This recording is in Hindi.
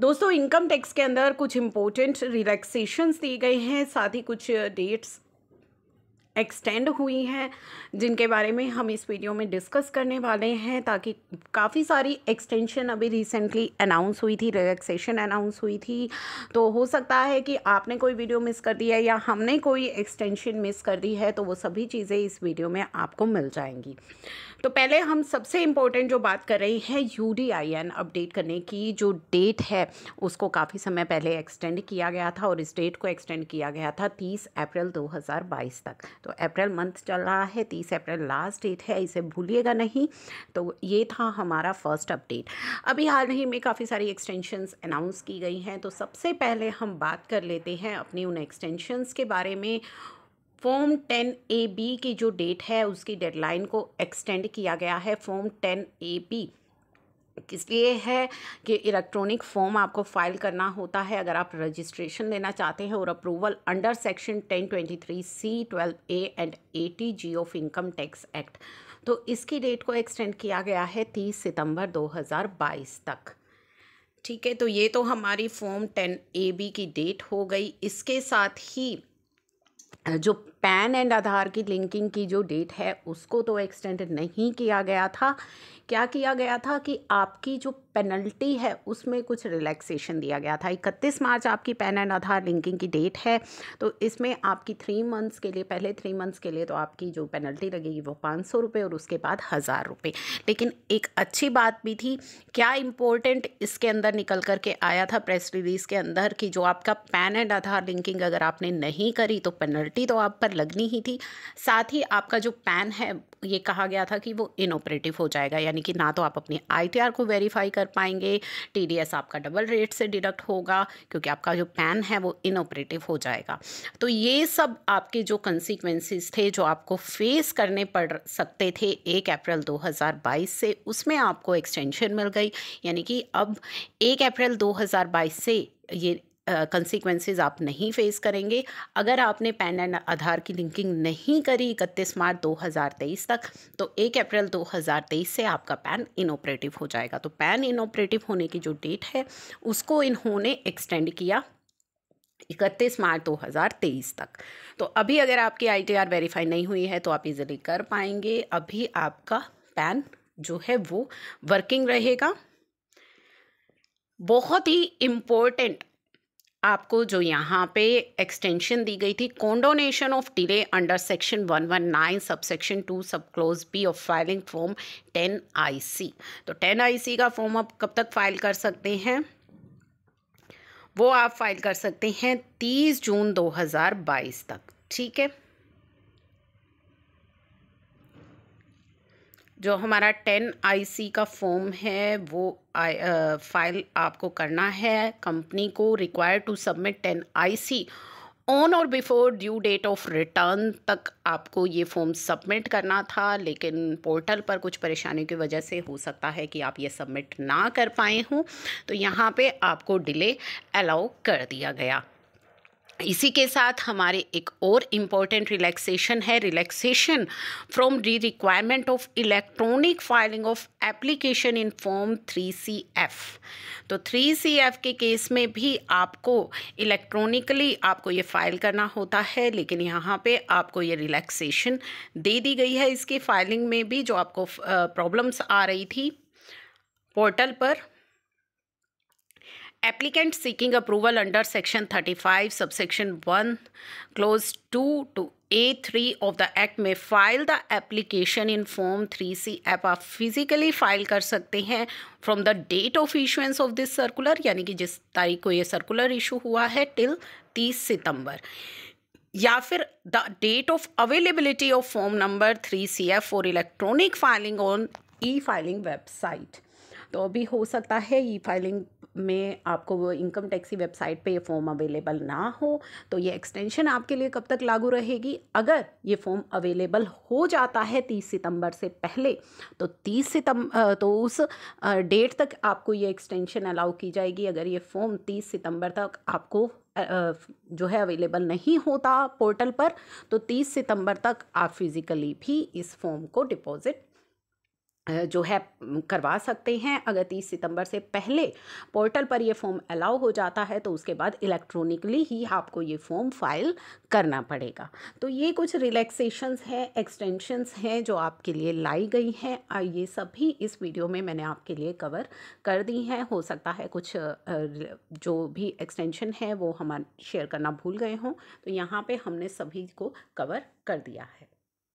दोस्तों इनकम टैक्स के अंदर कुछ इम्पोर्टेंट रिलैक्सेशंस दिए गए हैं साथ ही कुछ डेट्स एक्सटेंड हुई हैं जिनके बारे में हम इस वीडियो में डिस्कस करने वाले हैं ताकि काफ़ी सारी एक्सटेंशन अभी रिसेंटली अनाउंस हुई थी रिलैक्सेशन अनाउंस हुई थी तो हो सकता है कि आपने कोई वीडियो मिस कर दी है या हमने कोई एक्सटेंशन मिस कर दी है तो वो सभी चीज़ें इस वीडियो में आपको मिल जाएंगी तो पहले हम सबसे इम्पोर्टेंट जो बात कर रहे हैं यू अपडेट करने की जो डेट है उसको काफ़ी समय पहले एक्सटेंड किया गया था और इस डेट को एक्सटेंड किया गया था तीस अप्रैल दो तक तो अप्रैल मंथ चल रहा है तीस अप्रैल लास्ट डेट है इसे भूलिएगा नहीं तो ये था हमारा फर्स्ट अपडेट अभी हाल ही में काफ़ी सारी एक्सटेंशंस अनाउंस की गई हैं तो सबसे पहले हम बात कर लेते हैं अपनी उन एक्सटेंशंस के बारे में फॉर्म टेन ए बी की जो डेट है उसकी डेडलाइन को एक्सटेंड किया गया है फॉर्म टेन ए बी इसलिए है कि इलेक्ट्रॉनिक फॉर्म आपको फाइल करना होता है अगर आप रजिस्ट्रेशन लेना चाहते हैं और approval under section 1023 C twelve A and T G of income tax act तो इसकी डेट को एक्सटेंड किया गया है 30 सितंबर 2022 तक ठीक है तो ये तो हमारी फॉर्म टेन ए बी की डेट हो गई इसके साथ ही जो पैन एंड आधार की लिंकिंग की जो डेट है उसको तो एक्सटेंड नहीं किया गया था क्या किया गया था कि आपकी जो पेनल्टी है उसमें कुछ रिलैक्सेशन दिया गया था इकतीस मार्च आपकी पैन एंड आधार लिंकिंग की डेट है तो इसमें आपकी थ्री मंथ्स के लिए पहले थ्री मंथ्स के लिए तो आपकी जो पेनल्टी लगेगी वो पाँच सौ रुपये और उसके बाद हज़ार रुपये लेकिन एक अच्छी बात भी थी क्या इम्पोर्टेंट इसके अंदर निकल करके आया था प्रेस रिलीज़ के अंदर कि जो आपका पैन एंड आधार लिंकिंग अगर आपने नहीं करी तो पेनल्टी तो आप पर पर लगनी ही थी साथ ही आपका जो पैन है ये कहा गया था कि वो इनऑपरेटिव हो जाएगा यानी कि ना तो आप अपने आईटीआर को वेरीफाई कर पाएंगे टीडीएस आपका डबल रेट से डिडक्ट होगा क्योंकि आपका जो पैन है वो इनऑपरेटिव हो जाएगा तो ये सब आपके जो कंसिक्वेंसेस थे जो आपको फेस करने पड़ सकते थे एक अप्रैल 2022 से उसमें आपको एक्सटेंशन मिल गई यानी कि अब एक अप्रैल 2022 से ये कंसिक्वेंसेज आप नहीं फेस करेंगे अगर आपने पैन एंड आधार की लिंकिंग नहीं करी इकतीस मार्च 2023 तक तो एक अप्रैल 2023 से आपका पैन इनऑपरेटिव हो जाएगा तो पैन इनऑपरेटिव होने की जो डेट है उसको इन्होंने एक्सटेंड किया इकतीस मार्च 2023 तक तो अभी अगर आपकी आर वेरीफाई नहीं हुई है तो आप इजीली कर पाएंगे अभी आपका पैन जो है वो वर्किंग रहेगा बहुत ही इम्पोर्टेंट आपको जो यहाँ पे एक्सटेंशन दी गई थी condonation of delay under section 119 sub section two sub clause B of filing form 10 IC तो 10 आईसी का फॉर्म आप कब तक फाइल कर सकते हैं वो आप फाइल कर सकते हैं 30 जून 2022 तक ठीक है जो हमारा टेन आईसी का फॉर्म है वो आई फाइल आपको करना है कंपनी को require to submit ten IC on और before due date of return तक आपको ये फॉर्म सबमिट करना था लेकिन पोर्टल पर कुछ परेशानी की वजह से हो सकता है कि आप ये सबमिट ना कर पाए हों तो यहाँ पे आपको डिले अलाउ कर दिया गया इसी के साथ हमारे एक और इम्पॉर्टेंट रिलैक्सेशन है relaxation from re requirement of electronic filing of application in form 3CF तो 3CF के केस में भी आपको इलेक्ट्रॉनिकली आपको ये फाइल करना होता है लेकिन यहाँ पे आपको ये रिलैक्सेशन दे दी गई है इसकी फाइलिंग में भी जो आपको प्रॉब्लम्स आ रही थी पोर्टल पर applicant seeking approval under section 35 one 1 two 2 A three of the act में file the application in form three C F आप फिजिकली फाइल कर सकते हैं from the date of issuance of this circular यानी कि जिस तारीख को ये सर्कुलर इशू हुआ है टिल तीस सितंबर या फिर the date of availability of form number three C F for electronic filing on e filing website तो अभी हो सकता है ई फाइलिंग में आपको वो इनकम टैक्स की वेबसाइट पे ये फॉर्म अवेलेबल ना हो तो ये एक्सटेंशन आपके लिए कब तक लागू रहेगी अगर ये फॉर्म अवेलेबल हो जाता है तीस सितंबर से पहले तो तीस सितंबर तो उस डेट तक आपको ये एक्सटेंशन अलाउ की जाएगी अगर ये फॉर्म तीस सितंबर तक आपको जो है अवेलेबल नहीं होता पोर्टल पर तो 30 सितंबर तक आप फिज़िकली भी इस फॉर्म को डिपॉज़िट जो है करवा सकते हैं अगर 30 सितंबर से पहले पोर्टल पर ये फॉर्म अलाउ हो जाता है तो उसके बाद इलेक्ट्रॉनिकली ही आपको ये फॉर्म फाइल करना पड़ेगा तो ये कुछ रिलैक्सेशंस हैं एक्सटेंशंस हैं जो आपके लिए लाई गई हैं और ये सभी इस वीडियो में मैंने आपके लिए कवर कर दी हैं हो सकता है कुछ जो भी एक्सटेंशन है वो हम शेयर करना भूल गए हों तो यहाँ पर हमने सभी को कवर कर दिया है